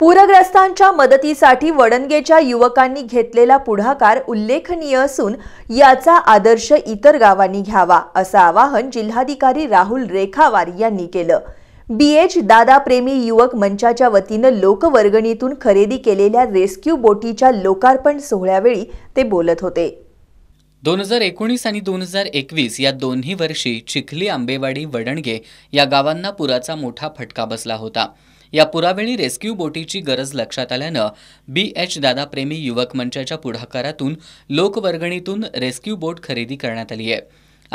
पूरग्रस्तांच्या मदतीसाठी वडणगेच्या युवकांनी घेतलेला पुढाकार उल्लेखनीय असून याचा आदर्श इतर गावांनी घ्यावा असं आवाहन जिल्हाधिकारी राहुल रेखावार यांनी केलं बी एच दादाप्रेमी युवक मंचाच्या वतीनं लोकवर्गणीतून खरेदी केलेल्या रेस्क्यू बोटीच्या लोकार्पण सोहळ्यावेळी ते बोलत होते दोन हजार एकोणीस आणि दोन हजार एकवीस या दोन्ही वर्षी चिखली आंबेवाडी वडणगे या गावांना पुराचा मोठा फटका बसला होता या पुरावेळी रेस्क्यू बोटीची गरज लक्षात आल्यानं बी एच दादाप्रेमी युवक मंचाच्या पुढाकारातून लोकवर्गणीतून रेस्क्यू बोट खरेदी करण्यात आली आहे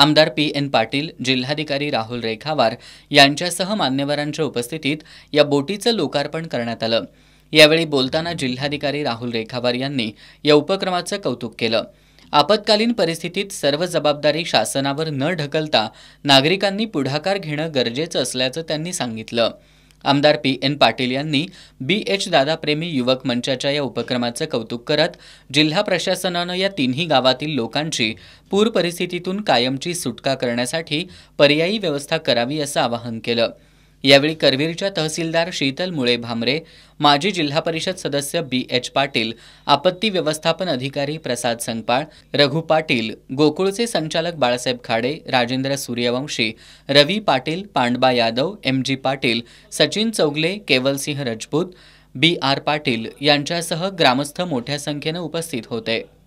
आमदार पी एन पाटील जिल्हाधिकारी राहुल रेखावार यांच्यासह मान्यवरांच्या उपस्थितीत या बोटीचं लोकार्पण करण्यात आलं यावेळी बोलताना जिल्हाधिकारी राहुल रेखावार यांनी या उपक्रमाचं कौतुक केलं आपत्कालीन परिस्थितीत सर्व जबाबदारी शासनावर न ढकलता नागरिकांनी पुढाकार घेणं गरजेचं असल्याचं त्यांनी सांगितलं आमदार पी एन पाटील यांनी बी एच दादाप्रेमी युवक मंचाच्या या उपक्रमाचं कौतुक करत जिल्हा प्रशासनानं या तिन्ही गावातील लोकांची पूर परिस्थितीतून कायमची सुटका करण्यासाठी पर्यायी व्यवस्था करावी असं आवाहन केलं यावेळी करवीरच्या तहसीलदार शीतल मुळे भामरे माजी जिल्हा परिषद सदस्य बी एच पाटील आपत्ती व्यवस्थापन अधिकारी प्रसाद संगपाळ रघु पाटील गोकुळचे संचालक Balasaheb Khade Rajendra Suryavanshi Ravi Patil Pandaba Yadav M G Patil Sachin Chougale Kevalsingh Rajput B R Patil यांच्यासह ग्रामस्थ मोठ्या संख्येनं उपस्थित होते